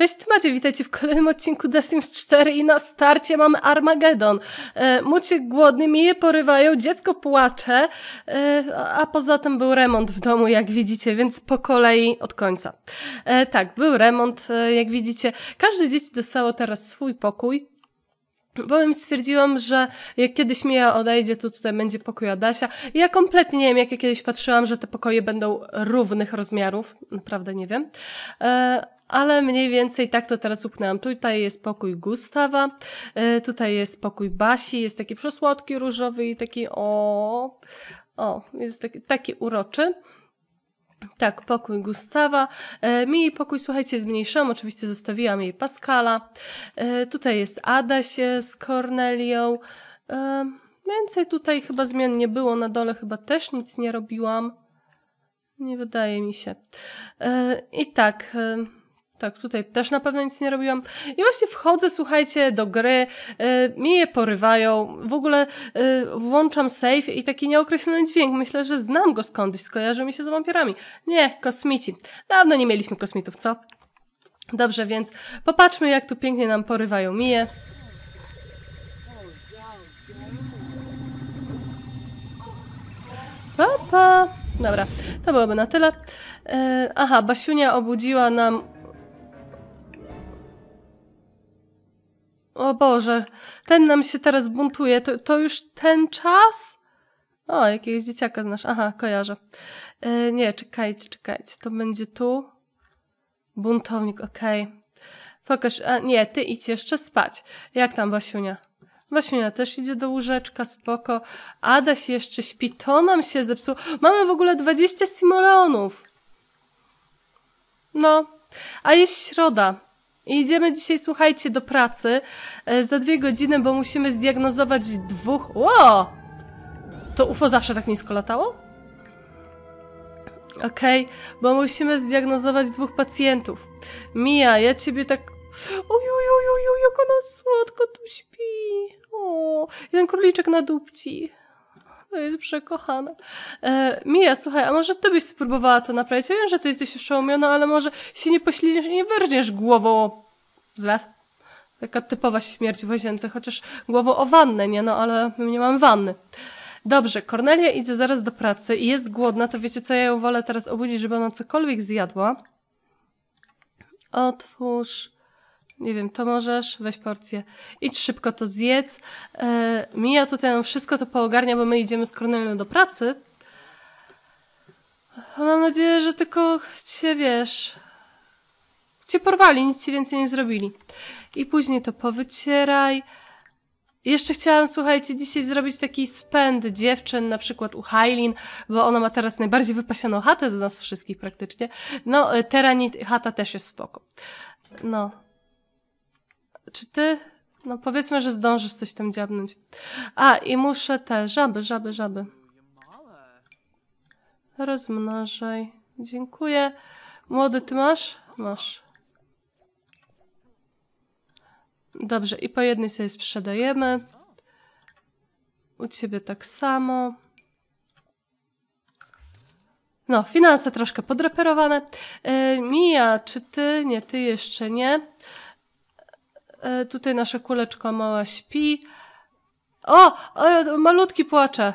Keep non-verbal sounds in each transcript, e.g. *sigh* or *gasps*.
Cześć Macie, witajcie w kolejnym odcinku The Sims 4 i na starcie mamy Armagedon. E, muci głodny, mije porywają, dziecko płacze, e, a poza tym był remont w domu, jak widzicie, więc po kolei od końca. E, tak, był remont, e, jak widzicie. Każde dzieci dostało teraz swój pokój. Bowiem stwierdziłam, że jak kiedyś Mija odejdzie, to tutaj będzie pokój Adasia. I ja kompletnie nie wiem, jak ja kiedyś patrzyłam, że te pokoje będą równych rozmiarów. Naprawdę nie wiem. E, ale mniej więcej tak to teraz upchnęłam. Tutaj jest pokój Gustawa, e, tutaj jest pokój Basi, jest taki przesłodki różowy i taki o, o, jest taki, taki uroczy. Tak, pokój Gustawa. E, mi pokój, słuchajcie, zmniejszyłam. Oczywiście zostawiłam jej Pascala. E, tutaj jest Adaś z Kornelią. E, więcej tutaj chyba zmian nie było. Na dole chyba też nic nie robiłam. Nie wydaje mi się. E, I tak. E, tak, tutaj też na pewno nic nie robiłam. I właśnie wchodzę, słuchajcie, do gry, yy, je porywają, w ogóle yy, włączam save i taki nieokreślony dźwięk. Myślę, że znam go skądś, skojarzy mi się z wampirami. Nie, kosmici. Dawno nie mieliśmy kosmitów, co? Dobrze, więc popatrzmy, jak tu pięknie nam porywają mije. Papa! Dobra, to byłoby na tyle. Yy, aha, Basiunia obudziła nam O Boże, ten nam się teraz buntuje, to, to już ten czas? O, jakiegoś dzieciaka znasz. Aha, kojarzę. E, nie, czekajcie, czekajcie. To będzie tu. Buntownik, okej. Okay. Pokaż, a nie, ty idź jeszcze spać. Jak tam, Basiunia? Basiunia też idzie do łóżeczka, spoko. Adaś jeszcze śpi, to nam się zepsuło. Mamy w ogóle 20 simoleonów. No, a jest środa. I idziemy dzisiaj, słuchajcie, do pracy e, za dwie godziny, bo musimy zdiagnozować dwóch... Ło! To UFO zawsze tak nisko latało? Okej, okay, bo musimy zdiagnozować dwóch pacjentów. Mia, ja ciebie tak... Ojojojojo, jak ona słodko tu śpi. O, jeden króliczek na dupci. To jest przekochana. E, Mija, słuchaj, a może ty byś spróbowała to naprawić? Ja wiem, że ty jesteś oszołomiona, ale może się nie poślizgniesz, i nie wyrżniesz głową o zlew. Taka typowa śmierć w łazience, chociaż głową o wannę, nie? No, ale my nie mamy wanny. Dobrze, Kornelia idzie zaraz do pracy i jest głodna, to wiecie co, ja ją wolę teraz obudzić, żeby ona cokolwiek zjadła. Otwórz nie wiem, to możesz, weź porcję. Idź szybko to zjedz. E, mija tutaj wszystko to poogarnia, bo my idziemy z Kornelią do pracy. mam nadzieję, że tylko cię, wiesz, cię porwali, nic ci więcej nie zrobili. I później to powycieraj. Jeszcze chciałam, słuchajcie, dzisiaj zrobić taki spęd dziewczyn, na przykład u Hailin, bo ona ma teraz najbardziej wypasioną chatę z nas wszystkich praktycznie. No, e, Terani chata też jest spoko. No, czy ty? No powiedzmy, że zdążysz coś tam dziabnąć. A, i muszę te żaby, żaby, żaby. Rozmnażaj. Dziękuję. Młody, ty masz? Masz. Dobrze, i po jednej sobie sprzedajemy. U ciebie tak samo. No, finanse troszkę podreperowane. Yy, Mija, czy ty? Nie, ty jeszcze nie. E, tutaj nasze kuleczko mała śpi. O, o malutki płacze.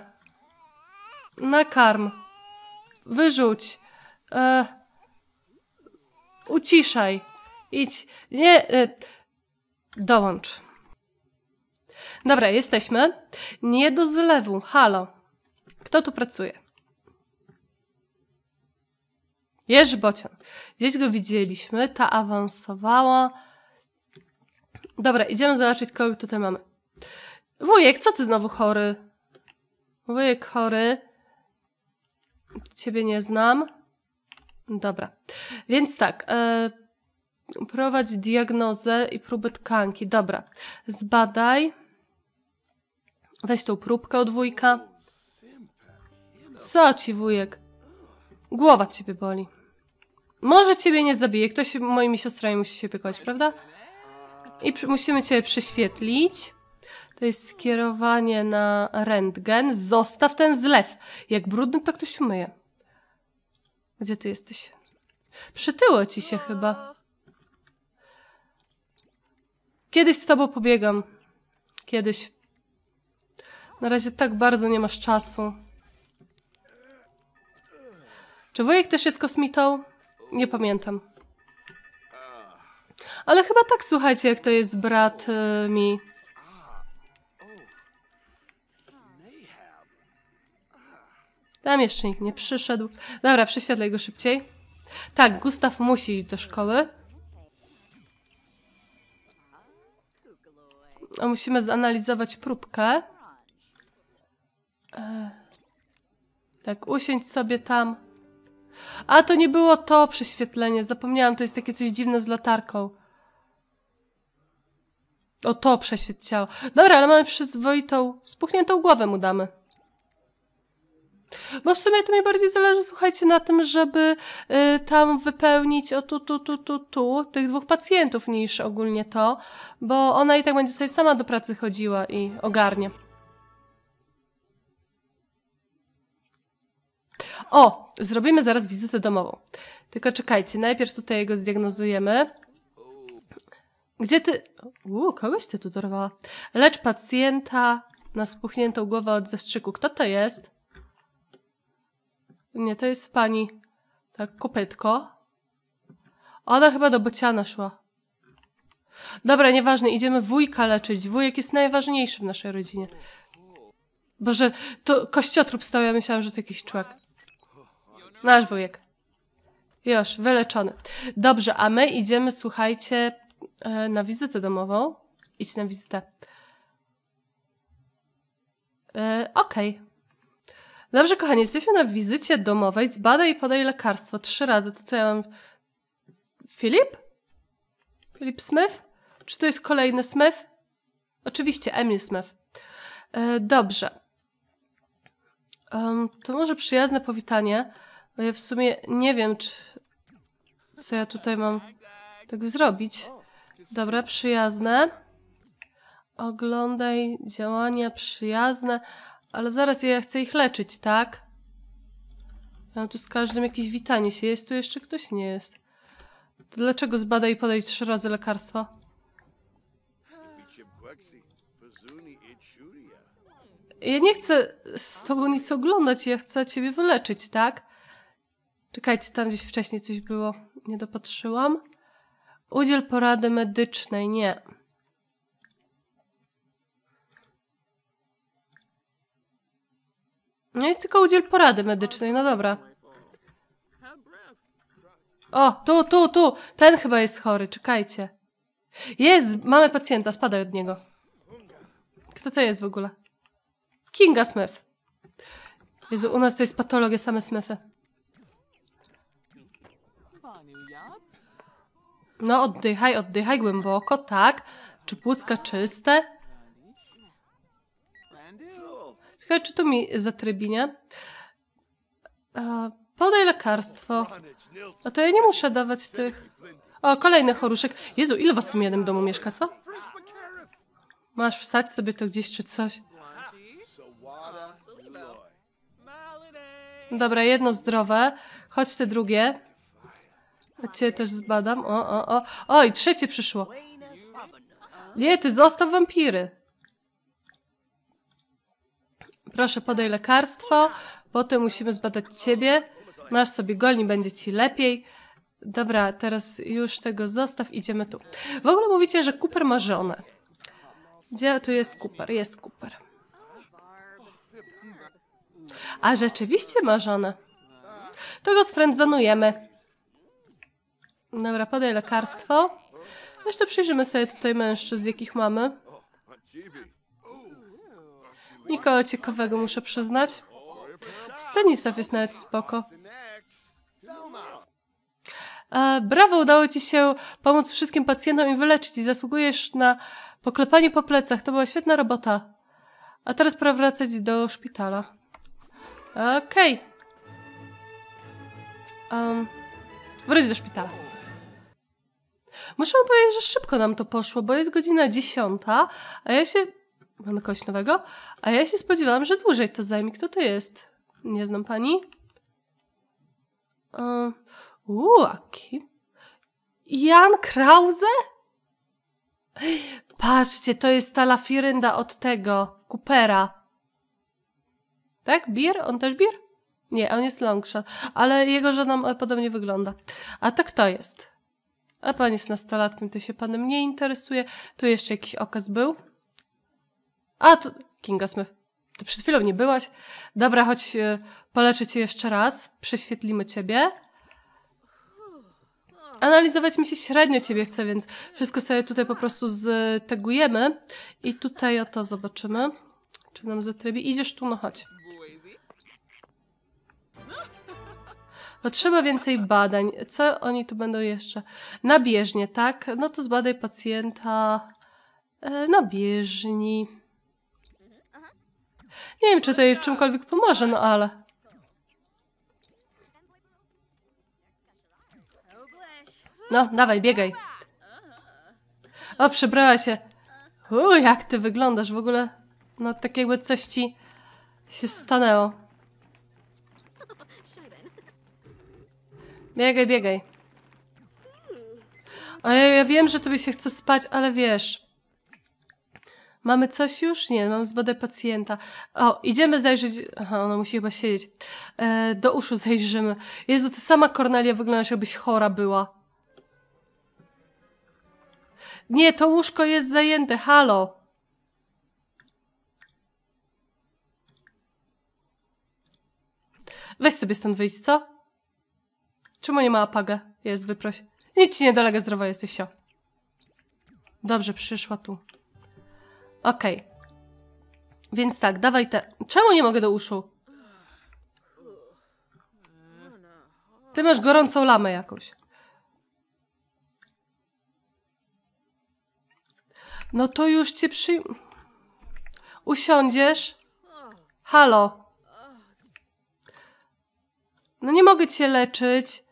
Nakarm. Wyrzuć. E, uciszaj. Idź. Nie. E, dołącz. Dobra, jesteśmy. Nie do zlewu. Halo. Kto tu pracuje? Jerzy Bocian. Gdzieś go widzieliśmy. Ta awansowała. Dobra, idziemy zobaczyć, kogo tutaj mamy. Wujek, co ty znowu chory? Wujek chory. Ciebie nie znam. Dobra. Więc tak. Yy, prowadź diagnozę i próbę tkanki. Dobra. Zbadaj. Weź tą próbkę od wujka. Co ci, wujek? Głowa ciebie boli. Może ciebie nie zabije. Ktoś moimi siostrami musi się piekować, prawda? I musimy Cię prześwietlić. To jest skierowanie na rentgen. Zostaw ten zlew. Jak brudny, to ktoś umyje. Gdzie ty jesteś? Przytyło ci się chyba. Kiedyś z tobą pobiegam. Kiedyś. Na razie tak bardzo nie masz czasu. Czy wujek też jest kosmitą? Nie pamiętam. Ale chyba tak słuchajcie, jak to jest brat y, mi. Tam jeszcze nikt nie przyszedł. Dobra, prześwietlaj go szybciej. Tak, Gustaw musi iść do szkoły. A musimy zanalizować próbkę. E, tak, usiądź sobie tam. A to nie było to prześwietlenie, zapomniałam, to jest takie coś dziwne z latarką. O to prześwietciało. Dobra, ale mamy przyzwoitą, spuchniętą głowę mu damy. Bo w sumie to mi bardziej zależy, słuchajcie, na tym, żeby y, tam wypełnić o tu, tu, tu, tu, tu tych dwóch pacjentów niż ogólnie to, bo ona i tak będzie sobie sama do pracy chodziła i ogarnie. O, zrobimy zaraz wizytę domową. Tylko czekajcie, najpierw tutaj go zdiagnozujemy. Gdzie ty... Uuu, kogoś ty tu dorwała. Lecz pacjenta na spuchniętą głowę od zastrzyku. Kto to jest? Nie, to jest pani... Tak, kopytko. Ona chyba do bociana szła. Dobra, nieważne, idziemy wujka leczyć. Wujek jest najważniejszy w naszej rodzinie. Boże, to kościotrup stał, ja myślałam, że to jakiś człowiek. Nasz wujek. Już, wyleczony. Dobrze, a my idziemy, słuchajcie, e, na wizytę domową. Idź na wizytę. E, okej. Okay. Dobrze, kochani, jesteśmy na wizycie domowej. Zbadaj i podaj lekarstwo. Trzy razy. To co ja mam... Filip? Filip Smith? Czy to jest kolejny Smith? Oczywiście, Emil Smith. E, dobrze. to może przyjazne powitanie. Bo ja w sumie nie wiem, czy... co ja tutaj mam tak zrobić. Dobra, przyjazne. Oglądaj działania przyjazne. Ale zaraz ja chcę ich leczyć, tak? Ja mam tu z każdym jakieś witanie się. Jest tu jeszcze ktoś? Nie jest. To dlaczego zbadaj i podaj trzy razy lekarstwa? Ja nie chcę z tobą nic oglądać, ja chcę ciebie wyleczyć, tak? Czekajcie, tam gdzieś wcześniej coś było, nie dopatrzyłam. Udziel porady medycznej, nie. No jest tylko udziel porady medycznej, no dobra. O, tu, tu, tu! Ten chyba jest chory, czekajcie. Jest! Mamy pacjenta, spadaj od niego. Kto to jest w ogóle? Kinga Smith. Jezu, u nas to jest patologia, same Smithy. No, oddychaj, oddychaj głęboko, tak. Czy płucka czyste? Słuchaj, czy tu mi zatrybinie? E, podaj lekarstwo. A to ja nie muszę dawać tych... O, kolejny choruszek. Jezu, ile was w tym jednym domu mieszka, co? Masz wsadzić sobie to gdzieś czy coś. Dobra, jedno zdrowe. Chodź te drugie. A cię też zbadam. O, o, o. oj, trzecie przyszło. Nie, ty zostaw wampiry. Proszę, podaj lekarstwo. Potem musimy zbadać ciebie. Masz sobie golni, będzie ci lepiej. Dobra, teraz już tego zostaw, idziemy tu. W ogóle mówicie, że Cooper ma żonę. Gdzie tu jest Cooper? Jest Cooper. A rzeczywiście ma żonę. To go sfrędzonujemy. Dobra, podaj lekarstwo. Jeszcze przyjrzymy sobie tutaj mężczyzn, jakich mamy. Nikogo ciekawego muszę przyznać. Stanisław jest nawet spoko. E, brawo, udało ci się pomóc wszystkim pacjentom i wyleczyć. I zasługujesz na poklepanie po plecach. To była świetna robota. A teraz pora wracać do szpitala. Okej. Okay. Um, wróć do szpitala. Muszę powiedzieć, że szybko nam to poszło, bo jest godzina dziesiąta, a ja się... Mamy kogoś nowego? A ja się spodziewałam, że dłużej to zajmie. Kto to jest? Nie znam pani. E, uuu, um, a kim? Jan Krause? Patrzcie, to jest ta lafirynda od tego, Coopera. Tak? Bier? On też bier? Nie, on jest longshot, ale jego żona podobnie wygląda. A to kto jest? a pan jest nastolatkiem, to się panem nie interesuje. Tu jeszcze jakiś okaz był. A, tu Kinga Smith, ty przed chwilą nie byłaś. Dobra, chodź, e, poleczę cię jeszcze raz, prześwietlimy ciebie. Analizować mi się średnio ciebie chce, więc wszystko sobie tutaj po prostu zetagujemy. I tutaj o to zobaczymy, czy nam zatrybi. Idziesz tu, no chodź. Potrzeba no więcej badań. Co oni tu będą jeszcze? Na bieżnie, tak? No to zbadaj pacjenta e, na bieżni. Nie wiem, czy to jej w czymkolwiek pomoże, no ale... No, dawaj, biegaj. O, przebrała się. U, jak ty wyglądasz w ogóle. No, tak jakby coś ci się stanęło. Biegaj, biegaj. Ojej, ja wiem, że tobie się chce spać, ale wiesz. Mamy coś już? Nie, mam zgodę pacjenta. O, idziemy zajrzeć... Aha, ona musi chyba siedzieć. E, do uszu *laughs* zajrzymy. Jezu, ty sama, Kornelia, wyglądasz jakbyś chora była. Nie, to łóżko jest zajęte, halo. Weź sobie stąd wyjść, co? Czemu nie ma apaga? Jest, wyproś. Nic ci nie dolega, zdrowa jesteś, sio. Dobrze, przyszła tu. Okej. Okay. Więc tak, dawaj te... Czemu nie mogę do uszu? Ty masz gorącą lamę jakąś. No to już cię przy... Usiądziesz? Halo. No nie mogę cię leczyć.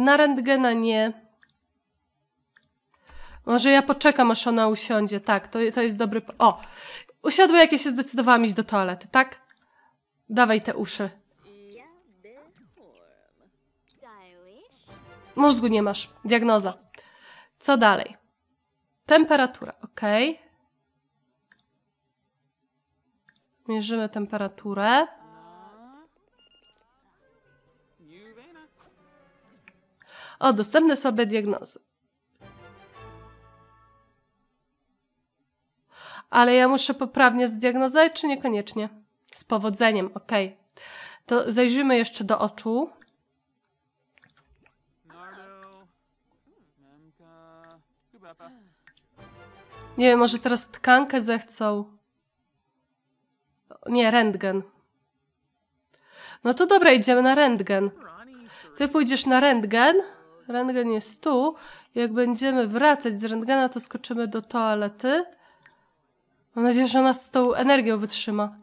Na rentgena nie. Może ja poczekam, aż ona usiądzie. Tak, to, to jest dobry... O! Usiadła, jak ja się zdecydowałam iść do toalety, tak? Dawaj te uszy. Mózgu nie masz. Diagnoza. Co dalej? Temperatura, ok. Mierzymy temperaturę. o dostępne słabe diagnozy. Ale ja muszę poprawnie zdiagnozować, czy niekoniecznie? Z powodzeniem, ok. To zajrzymy jeszcze do oczu. Nie wiem, może teraz tkankę zechcą. Nie, rentgen. No to dobra, idziemy na rentgen. Ty pójdziesz na rentgen, Rentgen jest tu. Jak będziemy wracać z rentgena, to skoczymy do toalety. Mam nadzieję, że ona z tą energią wytrzyma.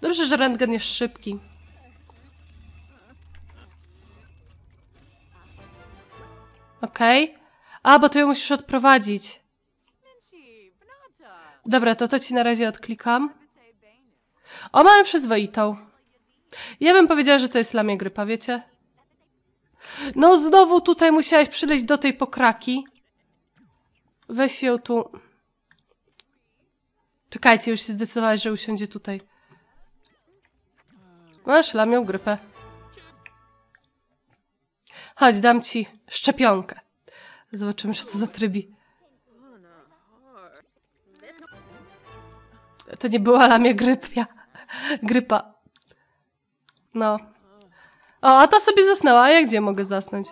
Dobrze, że rentgen jest szybki. Okej. Okay. A, bo ty ją musisz odprowadzić. Dobra, to to ci na razie odklikam. O, mamy przyzwoitą. Ja bym powiedziała, że to jest lamie grypa, wiecie? No znowu tutaj musiałeś przyleć do tej pokraki. Weź ją tu. Czekajcie, już się zdecydowałeś, że usiądzie tutaj. Masz lamią grypę. Chodź, dam ci szczepionkę. Zobaczymy, co to za trybi. To nie była lamia grypia. Grypa. No. O, a ta sobie zasnęła. A ja gdzie mogę zasnąć?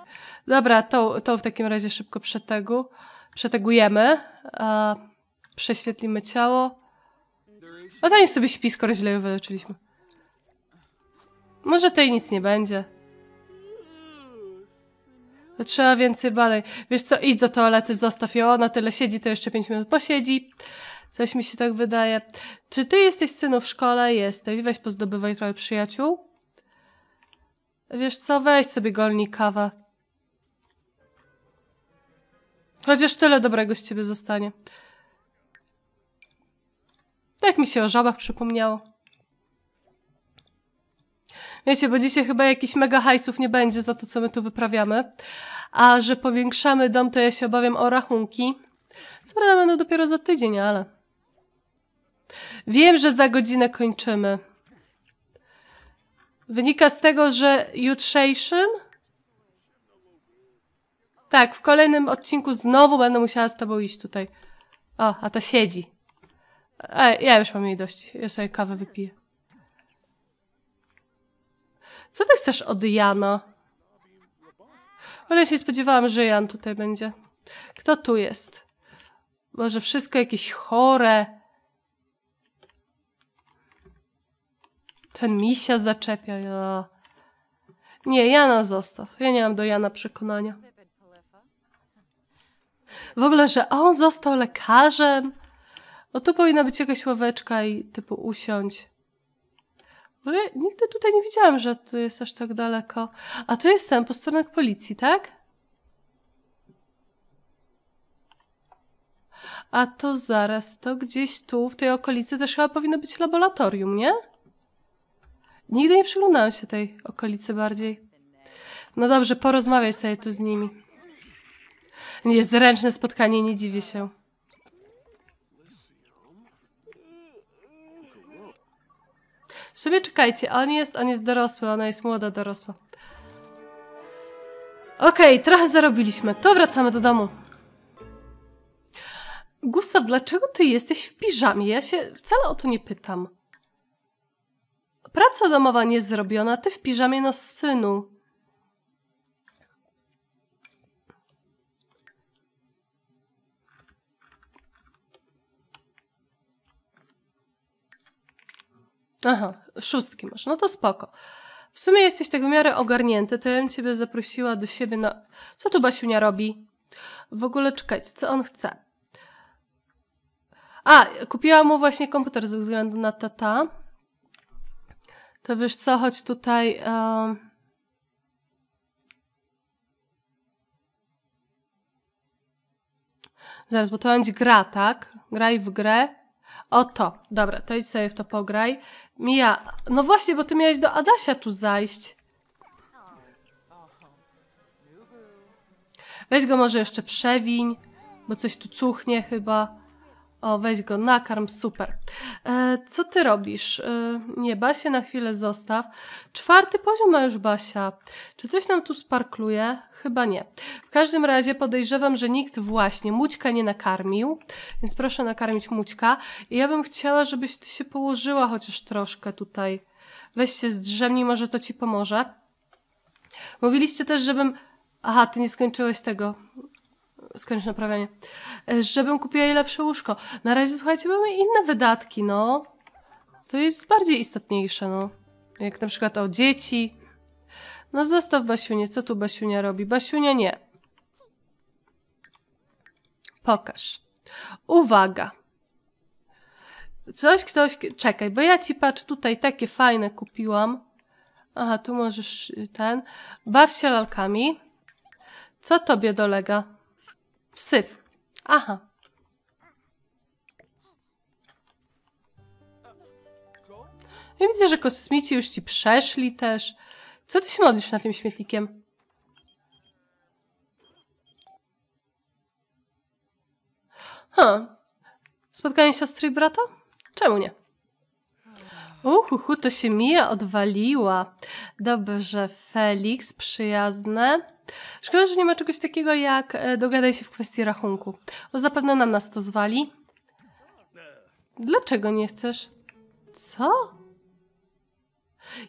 Dobra, tą, to w takim razie szybko przetegu. Przetegujemy. A, prześwietlimy ciało. A no ta niech sobie śpi, skoro źle ją wyleczyliśmy. Może tej nic nie będzie. To trzeba więcej badań. Wiesz co, idź do toalety, zostaw ją, na tyle siedzi, to jeszcze 5 minut posiedzi. Coś mi się tak wydaje. Czy ty jesteś synu w szkole? Jesteś. Weź pozdobywaj trochę przyjaciół. Wiesz co, weź sobie golni kawa. Chociaż tyle dobrego z ciebie zostanie. Tak mi się o żabach przypomniało. Wiecie, bo dzisiaj chyba jakichś mega hajsów nie będzie za to, co my tu wyprawiamy. A że powiększamy dom, to ja się obawiam o rachunki. Co prawda będą dopiero za tydzień, ale... Wiem, że za godzinę kończymy. Wynika z tego, że jutrzejszym. Tak, w kolejnym odcinku znowu będę musiała z tobą iść tutaj. O, a ta siedzi. E, ja już mam jej dość. Ja sobie kawę wypiję. Co ty chcesz od Jana? Ale ja się spodziewałam, że Jan tutaj będzie. Kto tu jest? Może wszystko jakieś chore. ten misia zaczepia. Ja... Nie, Jana zostaw. Ja nie mam do Jana przekonania. W ogóle, że on został lekarzem. O, no tu powinna być jakaś ławeczka i typu usiądź. Ale nigdy tutaj nie widziałam, że tu jest aż tak daleko. A tu jest ten posterunek policji, tak? A to zaraz, to gdzieś tu, w tej okolicy też chyba powinno być laboratorium, nie? Nigdy nie przyglądałam się tej okolicy bardziej. No dobrze, porozmawiaj sobie tu z nimi. Niezręczne spotkanie, nie dziwię się. W sumie czekajcie, on jest, on jest dorosły, ona jest młoda dorosła. Okej, okay, trochę zarobiliśmy, to wracamy do domu. Gustaw, dlaczego ty jesteś w piżamie? Ja się wcale o to nie pytam. Praca domowa nie zrobiona, ty w piżamie no synu. Aha, szóstki masz, no to spoko. W sumie jesteś tego tak w miarę ogarnięty, to ja bym ciebie zaprosiła do siebie na... Co tu Basiunia robi? W ogóle czekać, co on chce? A, kupiła mu właśnie komputer ze względu na tata to wiesz co, choć tutaj... Um... Zaraz, bo to będzie gra, tak? Graj w grę. O to, dobra, to idź sobie w to pograj. Mija, no właśnie, bo ty miałeś do Adasia tu zajść. Weź go może jeszcze przewiń, bo coś tu cuchnie chyba. O, weź go, nakarm, super. E, co ty robisz? E, nie, Basię na chwilę zostaw. Czwarty poziom ma już Basia. Czy coś nam tu sparkluje? Chyba nie. W każdym razie podejrzewam, że nikt właśnie Mućka nie nakarmił, więc proszę nakarmić Mućka. I ja bym chciała, żebyś ty się położyła chociaż troszkę tutaj. Weź się zdrzemnij, może to ci pomoże. Mówiliście też, żebym... Aha, ty nie skończyłeś tego skończ naprawianie. E, żebym kupiła jej lepsze łóżko. Na razie, słuchajcie, mamy inne wydatki, no. To jest bardziej istotniejsze, no. Jak na przykład o dzieci. No zostaw Basiunię. Co tu Basiunia robi? Basiunia nie. Pokaż. Uwaga. Coś ktoś... Czekaj, bo ja ci patrz tutaj takie fajne kupiłam. Aha, tu możesz y, ten. Baw się lalkami. Co tobie dolega? Syf. Aha. I widzę, że kosmici już ci przeszli też. Co ty się modlisz na tym śmietnikiem? Ha. Spotkanie siostry i brata? Czemu nie? Uhuhu, to się Mija odwaliła. Dobrze, Felix, przyjazne. Szkoda, że nie ma czegoś takiego jak e, dogadaj się w kwestii rachunku. Bo no, zapewne na nas to zwali. Dlaczego nie chcesz? Co?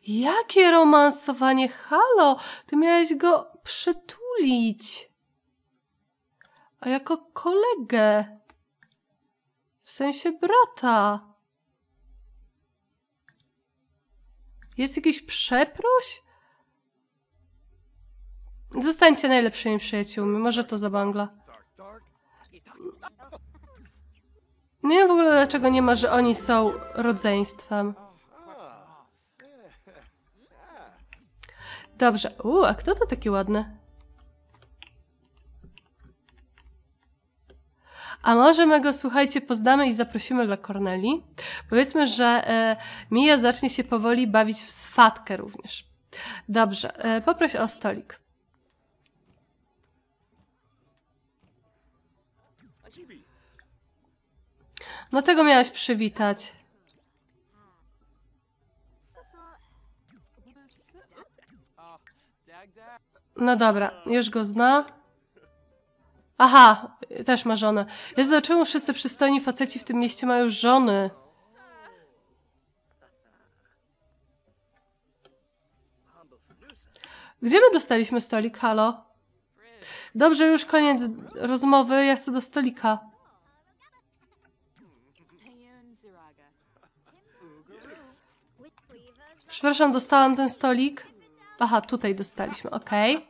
Jakie romansowanie? Halo, ty miałeś go przytulić. A jako kolegę. W sensie brata. Jest jakiś przeproś? Zostańcie najlepszymi przyjaciółmi, może to za Bangla. Nie no wiem w ogóle dlaczego nie ma, że oni są rodzeństwem. Dobrze. Uuu, a kto to taki ładny? A może my go, słuchajcie, poznamy i zaprosimy dla Corneli? Powiedzmy, że e, Mia zacznie się powoli bawić w swatkę również. Dobrze, e, poproś o stolik. Dlatego miałaś przywitać. No dobra, już go zna. Aha, też ma żonę. Ja dlaczego wszyscy przystojni faceci w tym mieście mają żony? Gdzie my dostaliśmy stolik? Halo? Dobrze, już koniec rozmowy. Ja chcę do stolika. Przepraszam, dostałam ten stolik. Aha, tutaj dostaliśmy, okej.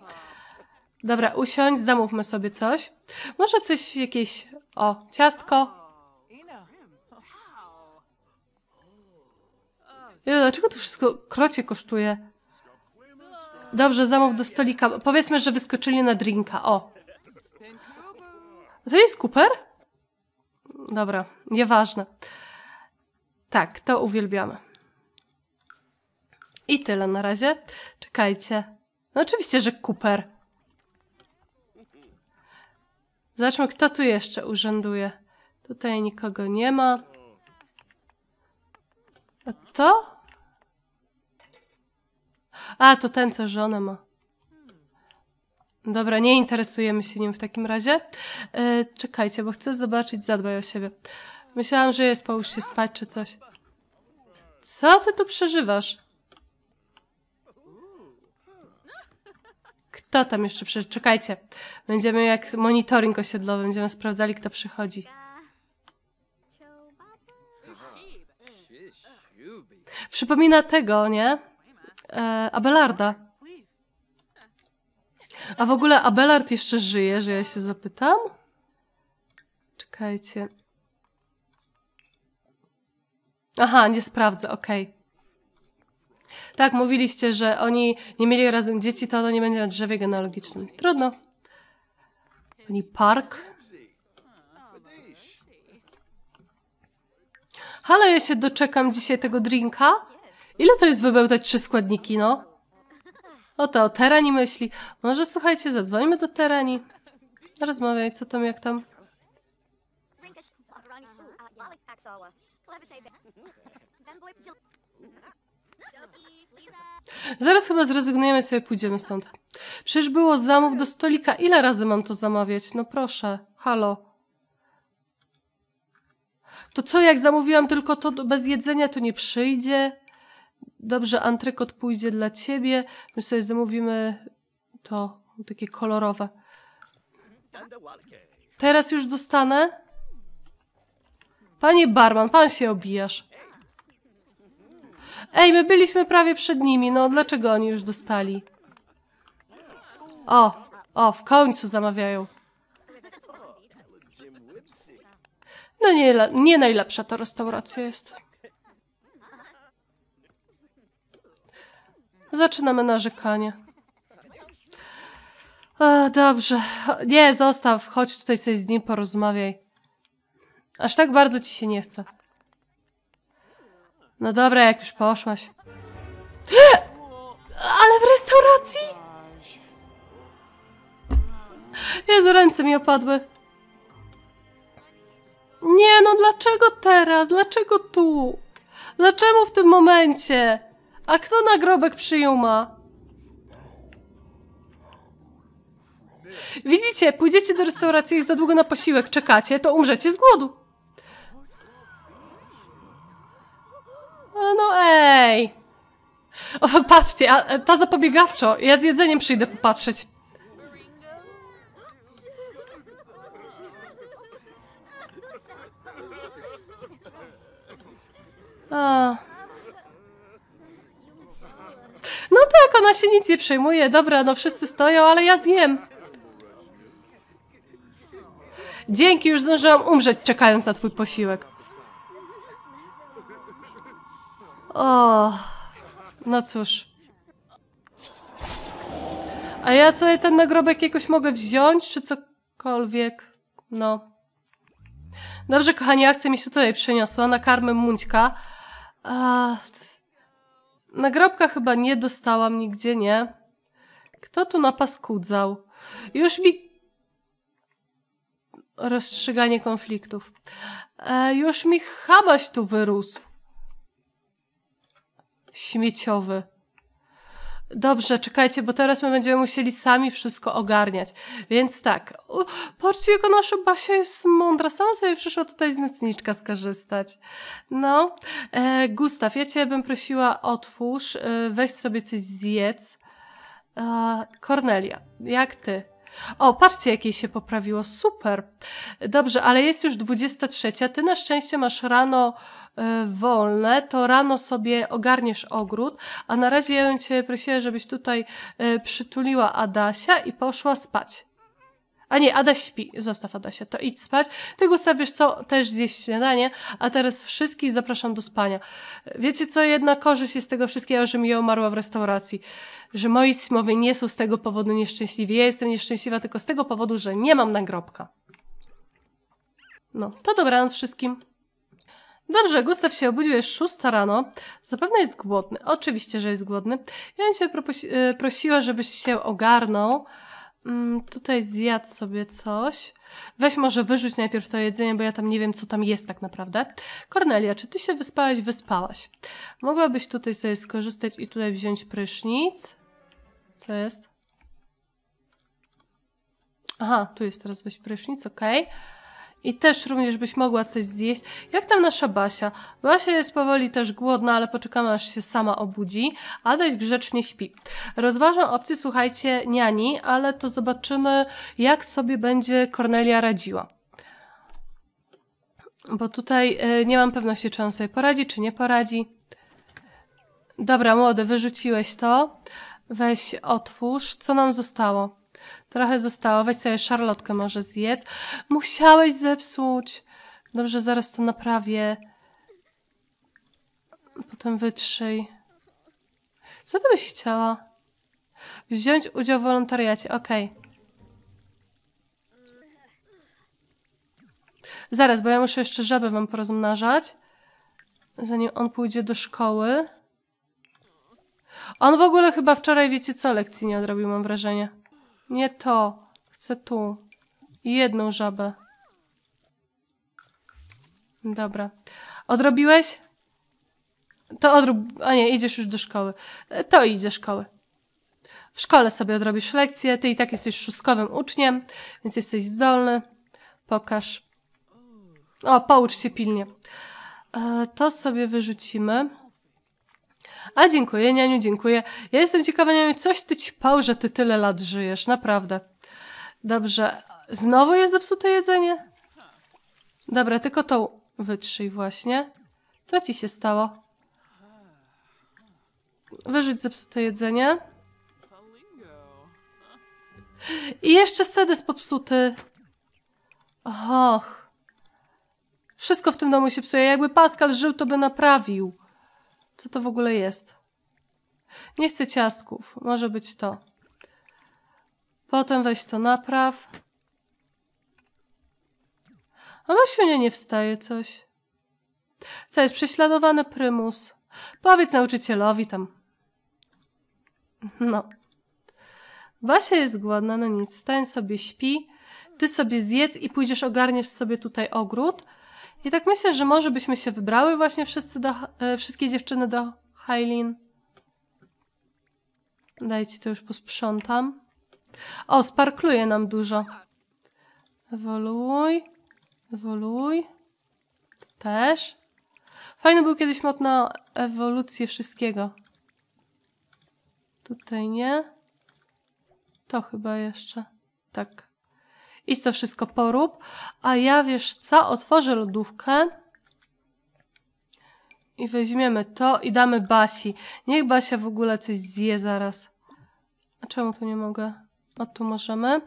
Dobra, usiądź, zamówmy sobie coś. Może coś, jakieś... O, ciastko. Ja, dlaczego to wszystko krocie kosztuje? Dobrze, zamów do stolika. Powiedzmy, że wyskoczyli na drinka. O. To jest Cooper? Dobra, nieważne. Tak, to uwielbiamy. I tyle na razie. Czekajcie. No oczywiście, że Cooper. Zobaczmy, kto tu jeszcze urzęduje. Tutaj nikogo nie ma. A to? A, to ten, co żonę ma. Dobra, nie interesujemy się nim w takim razie. E, czekajcie, bo chcę zobaczyć, zadbaj o siebie. Myślałam, że jest, połóż się spać czy coś. Co ty tu przeżywasz? kto tam jeszcze przyszedł. Czekajcie. Będziemy jak monitoring osiedlowy, będziemy sprawdzali, kto przychodzi. Przypomina tego, nie? E, Abelarda. A w ogóle Abelard jeszcze żyje, że ja się zapytam? Czekajcie. Aha, nie sprawdzę, okej. Okay. Tak, mówiliście, że oni nie mieli razem dzieci, to ono nie będzie na drzewie genealogicznym. Trudno. Pani Park. Halo, ja się doczekam dzisiaj tego drinka. Ile to jest wybełtać trzy składniki, no? O to, o Terani myśli. Może, słuchajcie, zadzwonimy do Terani. Rozmawiaj, co tam, jak tam. *laughs* Zaraz chyba zrezygnujemy sobie pójdziemy stąd. Przecież było zamów do stolika. Ile razy mam to zamawiać? No proszę. Halo. To co, jak zamówiłam tylko to bez jedzenia, to nie przyjdzie? Dobrze, antrykot pójdzie dla ciebie. My sobie zamówimy to takie kolorowe. Teraz już dostanę? Panie barman, pan się obijasz. Ej, my byliśmy prawie przed nimi, no dlaczego oni już dostali? O, o, w końcu zamawiają. No nie, nie najlepsza ta restauracja jest. Zaczynamy narzekanie. O, dobrze. Nie, zostaw. Chodź tutaj sobie z nim porozmawiaj. Aż tak bardzo ci się nie chce. No dobra, jak już poszłaś. *gasps* Ale w restauracji! Jezu, ręce mi opadły. Nie, no dlaczego teraz? Dlaczego tu? Dlaczego w tym momencie? A kto nagrobek przyjuma? Widzicie, pójdziecie do restauracji i za długo na posiłek czekacie, to umrzecie z głodu. E, no ej! O, patrzcie, a, e, ta zapobiegawczo. Ja z jedzeniem przyjdę popatrzeć. No tak, ona się nic nie przejmuje. Dobra, no wszyscy stoją, ale ja zjem. Dzięki, już zdążyłam umrzeć czekając na twój posiłek. O, no cóż. A ja sobie ten nagrobek jakoś mogę wziąć, czy cokolwiek. No. Dobrze, kochani, akcja mi się tutaj przeniosła. Nakarmę muńka. A... Nagrobka chyba nie dostałam nigdzie, nie? Kto tu napaskudzał? Już mi... Rozstrzyganie konfliktów. E, już mi chabaś tu wyrósł śmieciowy. Dobrze, czekajcie, bo teraz my będziemy musieli sami wszystko ogarniać. Więc tak, patrzcie jaka nasza Basia jest mądra, sama sobie przyszła tutaj z nocniczka skorzystać. No, e, Gustaw, ja cię bym prosiła otwórz, e, weź sobie coś zjedz. E, Kornelia, jak ty? O, patrzcie, jakie się poprawiło. Super. Dobrze, ale jest już 23. Ty na szczęście masz rano E, wolne, to rano sobie ogarniesz ogród, a na razie ja bym Cię prosiła, żebyś tutaj e, przytuliła Adasia i poszła spać. A nie, Adaś śpi. Zostaw Adasia, to idź spać. Ty, Gustaw, wiesz co, też zjeść śniadanie, a teraz wszystkich zapraszam do spania. Wiecie co, jedna korzyść jest z tego wszystkiego, że mi umarła w restauracji. Że moi smowie nie są z tego powodu nieszczęśliwi. Ja jestem nieszczęśliwa tylko z tego powodu, że nie mam nagrobka. No, to dobranoc wszystkim. Dobrze, Gustaw się obudził, jest szósta rano. Zapewne jest głodny. Oczywiście, że jest głodny. Ja bym cię e, prosiła, żebyś się ogarnął. Mm, tutaj zjadł sobie coś. Weź może wyrzuć najpierw to jedzenie, bo ja tam nie wiem, co tam jest tak naprawdę. Kornelia, czy ty się wyspałaś? Wyspałaś. Mogłabyś tutaj sobie skorzystać i tutaj wziąć prysznic. Co jest? Aha, tu jest teraz weź prysznic, okej. Okay. I też również byś mogła coś zjeść. Jak tam nasza Basia? Basia jest powoli też głodna, ale poczekamy aż się sama obudzi. dość grzecznie śpi. Rozważam opcję, słuchajcie, niani, ale to zobaczymy, jak sobie będzie Kornelia radziła. Bo tutaj y, nie mam pewności, czy on sobie poradzi, czy nie poradzi. Dobra, młody, wyrzuciłeś to. Weź, otwórz. Co nam zostało? Trochę zostało. Weź sobie szarlotkę może zjedz. Musiałeś zepsuć. Dobrze, zaraz to naprawię. Potem wytrzyj. Co ty byś chciała? Wziąć udział w wolontariacie. Okej. Okay. Zaraz, bo ja muszę jeszcze żabę wam porozmnażać. Zanim on pójdzie do szkoły. On w ogóle chyba wczoraj, wiecie co, lekcji nie odrobił, mam wrażenie. Nie to. Chcę tu. Jedną żabę. Dobra. Odrobiłeś? To odrób... A nie, idziesz już do szkoły. E, to idzie do szkoły. W szkole sobie odrobisz lekcję. Ty i tak jesteś szóstkowym uczniem, więc jesteś zdolny. Pokaż. O, poucz się pilnie. E, to sobie wyrzucimy. A dziękuję, Nianiu, dziękuję. Ja jestem ciekawa, Nianiu, coś ty ćpał, że ty tyle lat żyjesz, naprawdę. Dobrze. Znowu jest zepsute jedzenie? Dobra, tylko tą wytrzyj właśnie. Co ci się stało? Wyrzuć zepsute jedzenie. I jeszcze sedes popsuty. Och. Wszystko w tym domu się psuje. Jakby Pascal żył, to by naprawił. Co to w ogóle jest? Nie chcę ciastków, może być to. Potem weź to napraw. A Masiunia nie wstaje coś. Co jest prześladowany prymus? Powiedz nauczycielowi tam. No. Basia jest głodna, no nic, stań sobie, śpi. Ty sobie zjedz i pójdziesz ogarniesz sobie tutaj ogród. I tak myślę, że może byśmy się wybrały właśnie wszyscy do, e, wszystkie dziewczyny do Hailin. Dajcie to już posprzątam. O, sparkluje nam dużo. Ewoluuj. Ewoluuj. To też. Fajny był kiedyś mod na ewolucję wszystkiego. Tutaj nie. To chyba jeszcze. Tak i to wszystko porób, a ja wiesz co, otworzę lodówkę i weźmiemy to i damy Basi. Niech Basia w ogóle coś zje zaraz. A czemu tu nie mogę? No tu możemy.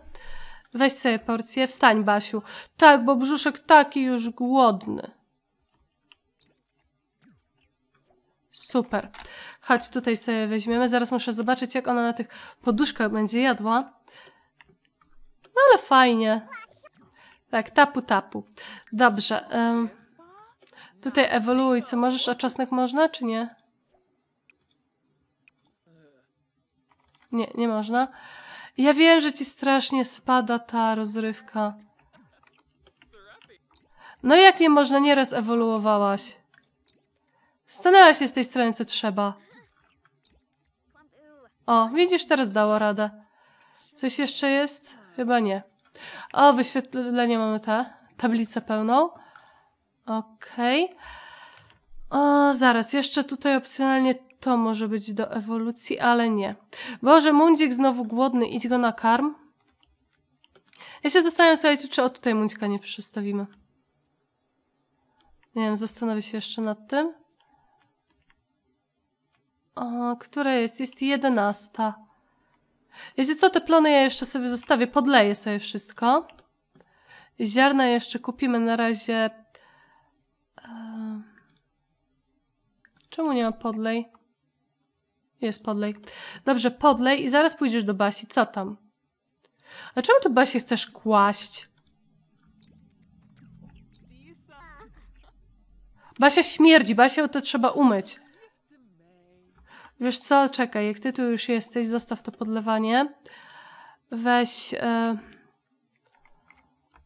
Weź sobie porcję, wstań Basiu. Tak, bo brzuszek taki już głodny. Super. Chodź, tutaj sobie weźmiemy. Zaraz muszę zobaczyć, jak ona na tych poduszkach będzie jadła ale fajnie. Tak, tapu tapu. Dobrze. Um, tutaj ewoluuj. Co możesz? Oczosnek można, czy nie? Nie, nie można. Ja wiem, że ci strasznie spada ta rozrywka. No jak nie można? Nieraz ewoluowałaś. Stanęłaś się z tej strony, co trzeba. O, widzisz, teraz dała radę. Coś jeszcze jest? Chyba nie. O, wyświetlenie mamy ta. Tablicę pełną. Okej. Okay. O, zaraz, jeszcze tutaj opcjonalnie to może być do ewolucji, ale nie. Boże, mundzik znowu głodny, idź go na karm. Ja się zastanawiam, słuchajcie, czy o tutaj mundzika nie przestawimy. Nie wiem, zastanowię się jeszcze nad tym. O, która jest? Jest jedenasta. Wiecie co, te plony ja jeszcze sobie zostawię, podleję sobie wszystko. Ziarna jeszcze kupimy na razie. E, czemu nie ma podlej? Jest podlej. Dobrze, podlej i zaraz pójdziesz do Basi. Co tam? A czemu tu Basi chcesz kłaść? Basia śmierdzi, Basia to trzeba umyć. Wiesz co, czekaj, jak ty tu już jesteś, zostaw to podlewanie. Weź e,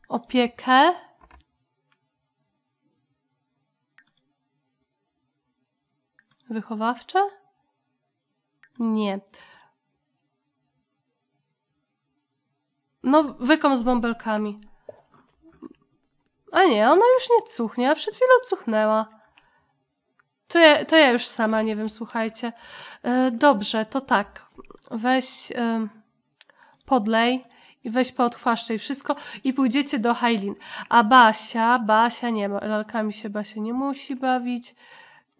opiekę. Wychowawcze? Nie. No, wykom z bąbelkami. A nie, ona już nie cuchnie, a przed chwilą cuchnęła. To ja, to ja już sama nie wiem, słuchajcie. E, dobrze, to tak. Weź, e, podlej i weź poodchwaszczaj wszystko i pójdziecie do Hailin. A Basia, Basia nie ma, lalkami się Basia nie musi bawić.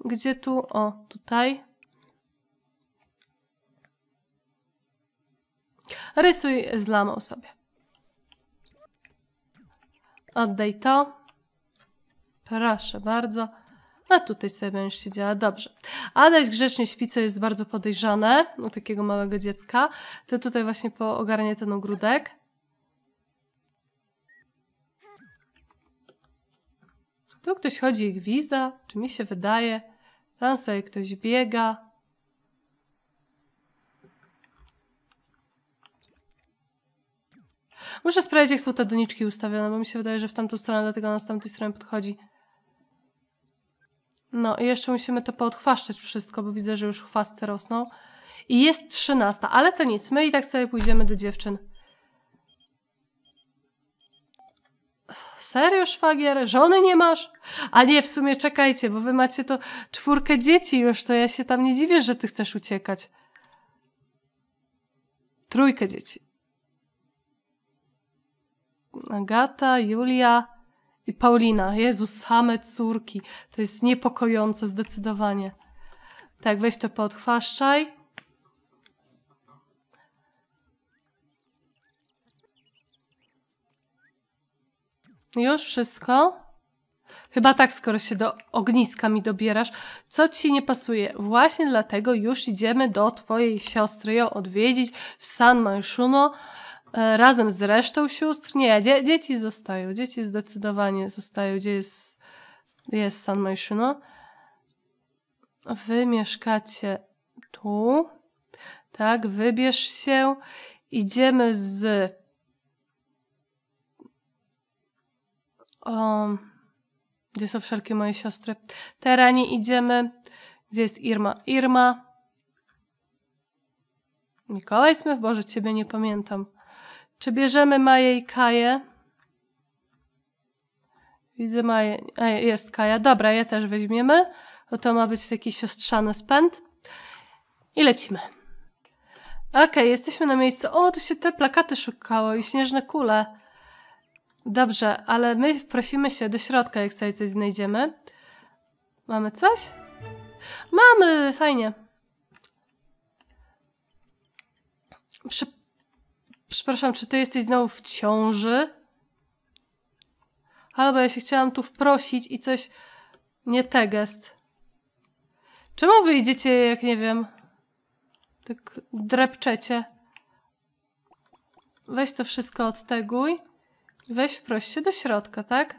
Gdzie tu? O, tutaj. Rysuj z lamą sobie. Oddaj to. Proszę bardzo a tutaj sobie będziesz siedziała dobrze. Adaś grzecznie śpi, co jest bardzo podejrzane u takiego małego dziecka. Ty tutaj właśnie poogarnie ten ogródek. Tu ktoś chodzi i gwizda, czy mi się wydaje. Tam sobie ktoś biega. Muszę sprawdzić, jak są te doniczki ustawione, bo mi się wydaje, że w tamtą stronę, dlatego ona z tamtej strony podchodzi. No i jeszcze musimy to poodchwaszczać wszystko, bo widzę, że już chwasty rosną. I jest trzynasta, ale to nic, my i tak sobie pójdziemy do dziewczyn. Serio, szwagier? Żony nie masz? A nie, w sumie czekajcie, bo wy macie to czwórkę dzieci już, to ja się tam nie dziwię, że ty chcesz uciekać. Trójkę dzieci. Agata, Julia, i Paulina, Jezus, same córki. To jest niepokojące zdecydowanie. Tak, weź to podchwaszczaj. Już wszystko? Chyba tak, skoro się do ogniska mi dobierasz. Co ci nie pasuje? Właśnie dlatego już idziemy do twojej siostry ją odwiedzić w San Manchuno. E, razem z resztą sióstr? Nie, dzie dzieci zostają. Dzieci zdecydowanie zostają. Gdzie jest, jest San Myshuno? Wy mieszkacie tu. Tak, wybierz się. Idziemy z... O, gdzie są wszelkie moje siostry? Terani idziemy. Gdzie jest Irma? Irma. Mikołaj Smith? Boże, ciebie nie pamiętam. Czy bierzemy Maję i Kaję? Widzę Maję. A, jest Kaja. Dobra, je też weźmiemy. Bo to ma być taki siostrzany spęd. I lecimy. Okej, okay, jesteśmy na miejscu. O, tu się te plakaty szukało i śnieżne kule. Dobrze, ale my wprosimy się do środka, jak sobie coś znajdziemy. Mamy coś? Mamy! Fajnie. Przepraszam, czy ty jesteś znowu w ciąży? Albo ja się chciałam tu wprosić i coś... Nie te gest. Czemu wyjdziecie, jak nie wiem... Tak drepczecie? Weź to wszystko odteguj. Weź wproś się do środka, tak?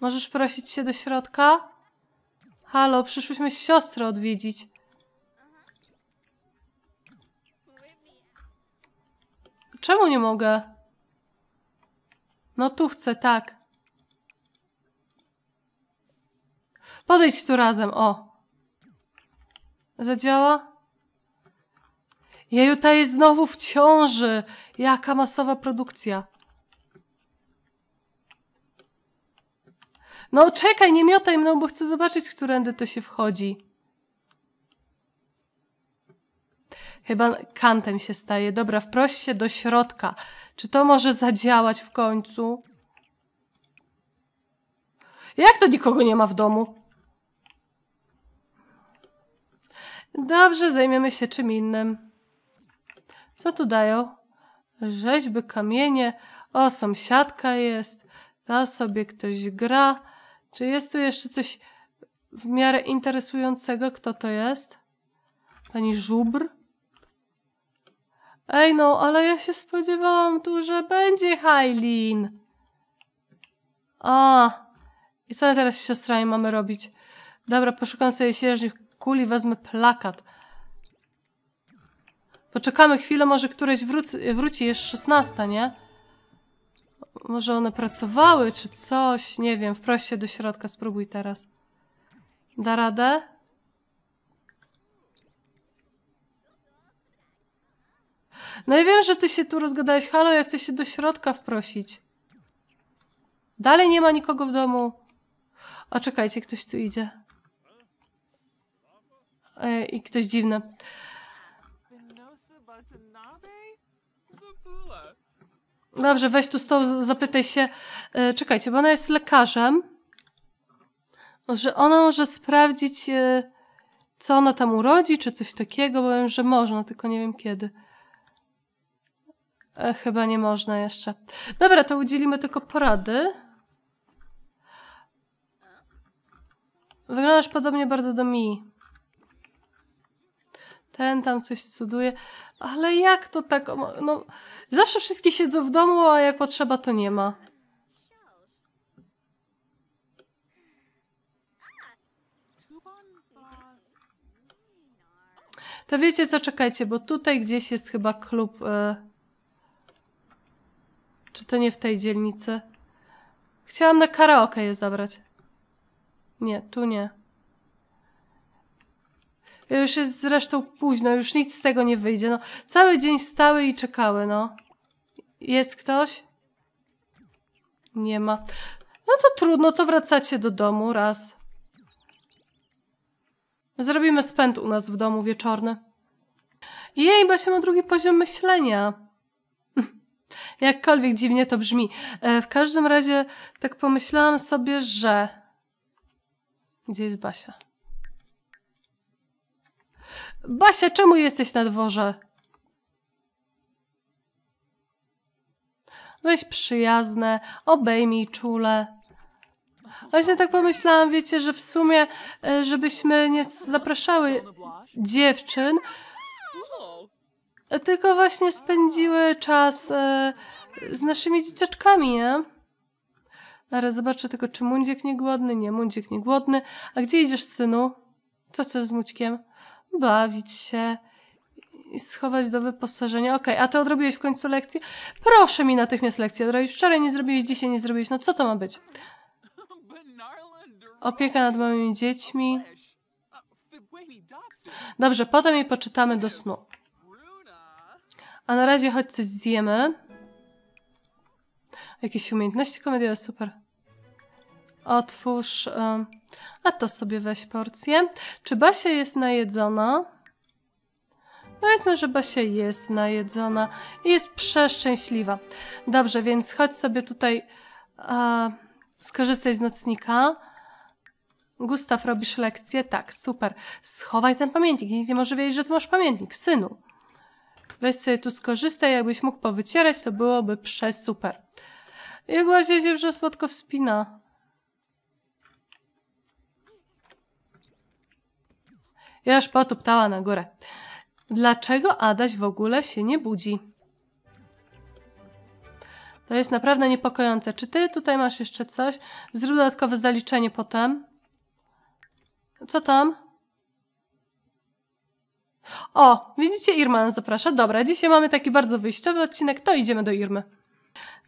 Możesz prosić się do środka? Halo, przyszłyśmy siostrę odwiedzić. Czemu nie mogę? No tu chcę, tak. Podejdź tu razem, o. Zadziała? Jeju, ta jest znowu w ciąży. Jaka masowa produkcja. No czekaj, nie miotaj mną, bo chcę zobaczyć, którędy to się wchodzi. Chyba kantem się staje. Dobra, wproś się do środka. Czy to może zadziałać w końcu? Jak to nikogo nie ma w domu? Dobrze, zajmiemy się czym innym. Co tu dają? Rzeźby, kamienie. O, sąsiadka jest. Ta sobie ktoś gra. Czy jest tu jeszcze coś w miarę interesującego? Kto to jest? Pani Żubr? Ej no, ale ja się spodziewałam tu, że będzie Hailin. A, i co teraz z siostrami mamy robić? Dobra, poszukam sobie śnieżnych kuli, wezmę plakat. Poczekamy chwilę, może któreś wróci, wróci, jest 16, nie? Może one pracowały, czy coś, nie wiem, wprost się do środka, spróbuj teraz. Da radę? No i wiem, że ty się tu rozgadałeś. Halo, ja chcę się do środka wprosić. Dalej nie ma nikogo w domu. A czekajcie, ktoś tu idzie. E, I ktoś dziwny. Dobrze, weź tu stąd, zapytaj się. E, czekajcie, bo ona jest lekarzem. Może ona może sprawdzić, e, co ona tam urodzi, czy coś takiego, bo wiem, że można, tylko nie wiem kiedy. E, chyba nie można jeszcze. Dobra, to udzielimy tylko porady. Wyglądasz podobnie bardzo do mi. Ten tam coś cuduje. Ale jak to tak? No, zawsze wszystkie siedzą w domu, a jak potrzeba, to nie ma. To wiecie co, czekajcie, bo tutaj gdzieś jest chyba klub... Y czy to nie w tej dzielnicy? Chciałam na karaoke je zabrać. Nie, tu nie. Już jest zresztą późno, już nic z tego nie wyjdzie. No, cały dzień stały i czekały, no. Jest ktoś? Nie ma. No to trudno, to wracacie do domu raz. Zrobimy spęd u nas w domu wieczorny. Jej, Basia ma drugi poziom myślenia. Jakkolwiek dziwnie to brzmi. E, w każdym razie tak pomyślałam sobie, że. Gdzie jest Basia? Basia, czemu jesteś na dworze? Weź przyjazne, obejmij czule. Właśnie tak pomyślałam, wiecie, że w sumie, e, żebyśmy nie zapraszały dziewczyn, tylko właśnie spędziły czas e, z naszymi dzieciaczkami, nie? Ale zobaczę tylko, czy Mundziek nie głodny. Nie, Mundziek nie głodny. A gdzie idziesz, synu? Co chcesz z Mućkiem? Bawić się i schować do wyposażenia. Okej, okay, a ty odrobiłeś w końcu lekcję? Proszę mi natychmiast lekcję odrobić. Wczoraj nie zrobiłeś, dzisiaj nie zrobiłeś. No co to ma być? Opieka nad moimi dziećmi. Dobrze, potem jej poczytamy do snu. A na razie chodź coś zjemy. Jakieś umiejętności komediowe, super. Otwórz... a to sobie weź porcję. Czy Basia jest najedzona? Powiedzmy, że Basia jest najedzona i jest przeszczęśliwa. Dobrze, więc chodź sobie tutaj... E, skorzystaj z nocnika. Gustaw, robisz lekcję? Tak, super. Schowaj ten pamiętnik. Nikt nie może wiedzieć, że ty masz pamiętnik. Synu weź sobie tu skorzystaj, jakbyś mógł powycierać, to byłoby przez super. Jak właśnie się słodko wspina. Ja już potuptała na górę. Dlaczego Adaś w ogóle się nie budzi? To jest naprawdę niepokojące. Czy ty tutaj masz jeszcze coś? Zrób dodatkowe zaliczenie potem. Co tam? O, widzicie, Irma nas zaprasza. Dobra, dzisiaj mamy taki bardzo wyjściowy odcinek, to idziemy do Irmy.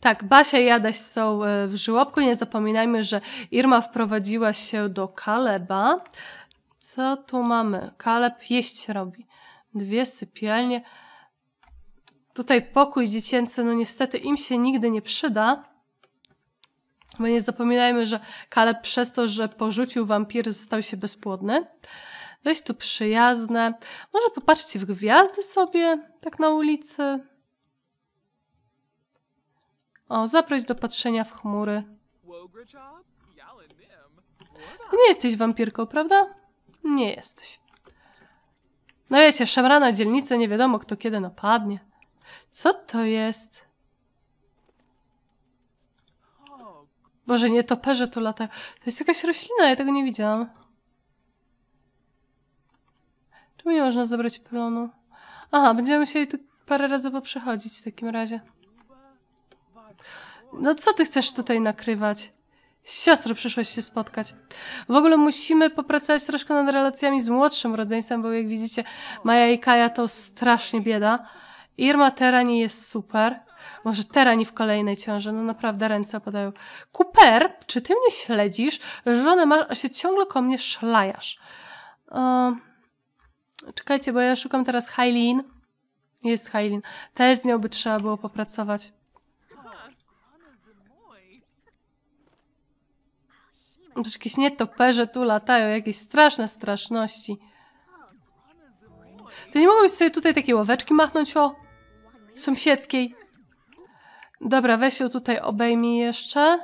Tak, Basia i Adaś są e, w żłobku. Nie zapominajmy, że Irma wprowadziła się do Kaleba. Co tu mamy? Kaleb jeść robi. Dwie sypialnie. Tutaj pokój dziecięcy, no niestety im się nigdy nie przyda. Bo nie zapominajmy, że Kaleb przez to, że porzucił wampiry, stał się bezpłodny weź tu przyjazne. Może popatrzcie w gwiazdy sobie, tak na ulicy. O, zaproś do patrzenia w chmury. Nie jesteś wampirką, prawda? Nie jesteś. No wiecie, szemrana dzielnica, nie wiadomo kto kiedy napadnie. Co to jest? Boże, nie toperze tu latają. To jest jakaś roślina, ja tego nie widziałam. Czemu nie można zabrać plonu? Aha, będziemy musieli tu parę razy poprzechodzić w takim razie. No co ty chcesz tutaj nakrywać? Siostro, przyszłość się spotkać. W ogóle musimy popracować troszkę nad relacjami z młodszym rodzeństwem, bo jak widzicie, Maja i Kaja to strasznie bieda. Irma Terani jest super. Może Terani w kolejnej ciąży, no naprawdę ręce opadają. Cooper, czy ty mnie śledzisz? Żonę masz, a się ciągle ko mnie szlajasz. Um, Czekajcie, bo ja szukam teraz Hailin. Jest Hailin. Też z nią by trzeba było popracować. Przecież no jakieś nietoperze tu latają, jakieś straszne straszności. To nie mogłabyś sobie tutaj takie ławeczki machnąć o sąsiedzkiej? Dobra, weź ją tutaj obejmij jeszcze.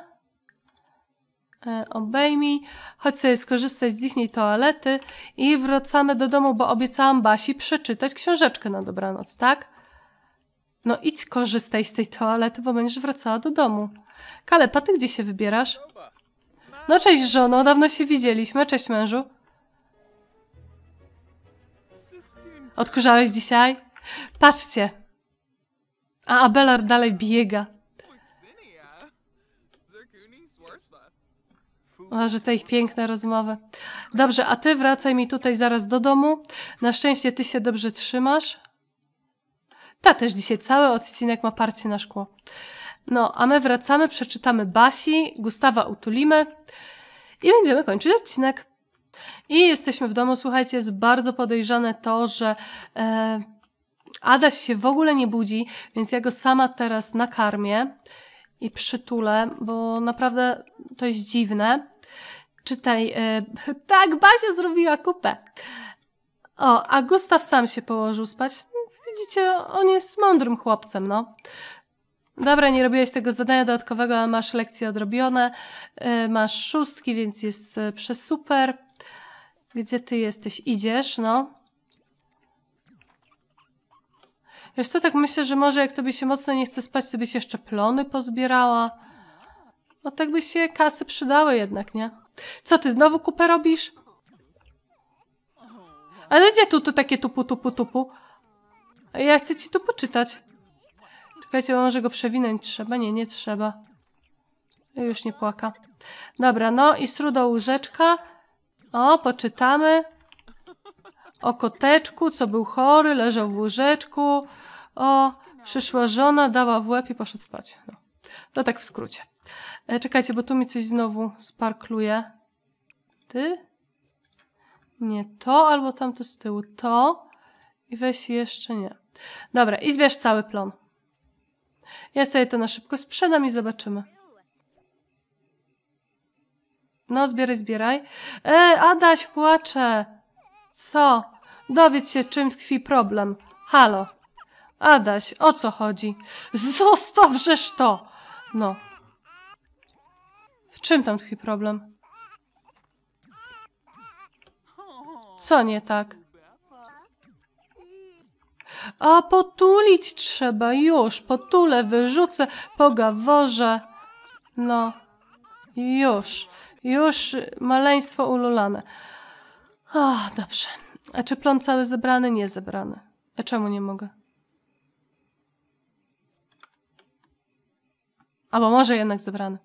E, obejmij, chodź sobie skorzystać z ichniej toalety i wracamy do domu, bo obiecałam Basi przeczytać książeczkę na dobranoc, tak? No idź korzystaj z tej toalety, bo będziesz wracała do domu. Kalepa, ty gdzie się wybierasz? No cześć żono, dawno się widzieliśmy, cześć mężu. Odkurzałeś dzisiaj? Patrzcie. A Abelard dalej biega. O, że te ich piękne rozmowy. Dobrze, a ty wracaj mi tutaj zaraz do domu. Na szczęście ty się dobrze trzymasz. Ta też dzisiaj cały odcinek ma parcie na szkło. No, a my wracamy, przeczytamy Basi, Gustawa utulimy i będziemy kończyć odcinek. I jesteśmy w domu. Słuchajcie, jest bardzo podejrzane to, że e, Adaś się w ogóle nie budzi, więc ja go sama teraz nakarmię i przytulę, bo naprawdę to jest dziwne. Czytaj, e, *laughs* tak, Basia zrobiła kupę. O, a Gustaw sam się położył spać. Widzicie, on jest mądrym chłopcem, no. Dobra, nie robiłeś tego zadania dodatkowego, ale masz lekcje odrobione. E, masz szóstki, więc jest przez przesuper. Gdzie ty jesteś? Idziesz, no. Wiesz co, tak myślę, że może jak tobie się mocno nie chce spać, to byś jeszcze plony pozbierała. No tak by się kasy przydały jednak, nie? Co ty znowu kupę robisz? Ale gdzie tu, tu takie tupu, tupu, tupu? Ja chcę ci tu poczytać. Czekajcie, może go przewinąć trzeba? Nie, nie trzeba. Już nie płaka. Dobra, no i strudo łóżeczka. O, poczytamy. O koteczku, co był chory, leżał w łóżeczku. O, przyszła żona, dała w łeb i poszedł spać. No, no tak w skrócie. E, czekajcie, bo tu mi coś znowu sparkluje. Ty? Nie to, albo tamto z tyłu. To. I weź jeszcze nie. Dobra, i zbierz cały plon. Ja sobie to na szybko sprzedam i zobaczymy. No, zbieraj, zbieraj. E, Adaś płacze. Co? Dowiedz się, czym tkwi problem. Halo. Adaś, o co chodzi? Zostaw, to! No, czym tam tkwi problem? Co nie tak? A potulić trzeba już. Potulę, wyrzucę, pogaworzę. No, już. Już maleństwo ululane. O, dobrze. A czy plon cały zebrany? Nie zebrany. A czemu nie mogę? Albo może jednak zebrany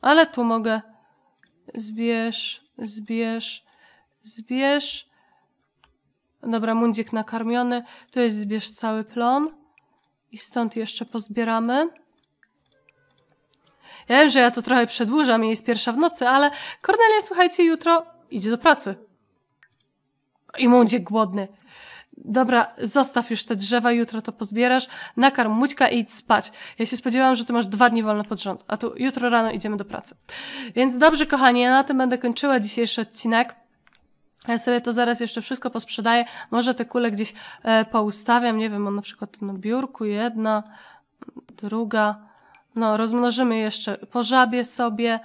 ale tu mogę zbierz, zbierz, zbierz. Dobra, mundzik nakarmiony. Tu jest zbierz cały plon. I stąd jeszcze pozbieramy. Ja wiem, że ja to trochę przedłużam, i jest pierwsza w nocy, ale Kornelia, słuchajcie, jutro idzie do pracy. I mundzik głodny dobra, zostaw już te drzewa, jutro to pozbierasz, nakarm mućka i idź spać. Ja się spodziewałam, że ty masz dwa dni wolne pod rząd, a tu jutro rano idziemy do pracy. Więc dobrze, kochani, ja na tym będę kończyła dzisiejszy odcinek. Ja sobie to zaraz jeszcze wszystko posprzedaję. Może te kule gdzieś e, poustawiam. Nie wiem, on na przykład na biurku jedna, druga. No, rozmnożymy jeszcze po żabie sobie.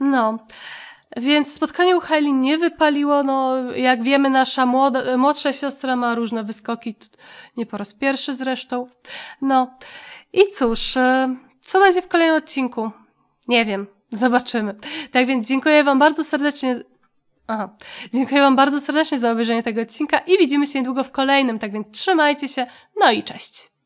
No. Więc spotkanie u Hailey nie wypaliło. No, jak wiemy, nasza młoda, młodsza siostra ma różne wyskoki, nie po raz pierwszy zresztą. No i cóż, e, co będzie w kolejnym odcinku? Nie wiem, zobaczymy. Tak więc dziękuję Wam bardzo serdecznie. Aha. Dziękuję Wam bardzo serdecznie za obejrzenie tego odcinka i widzimy się niedługo w kolejnym. Tak więc trzymajcie się, no i cześć.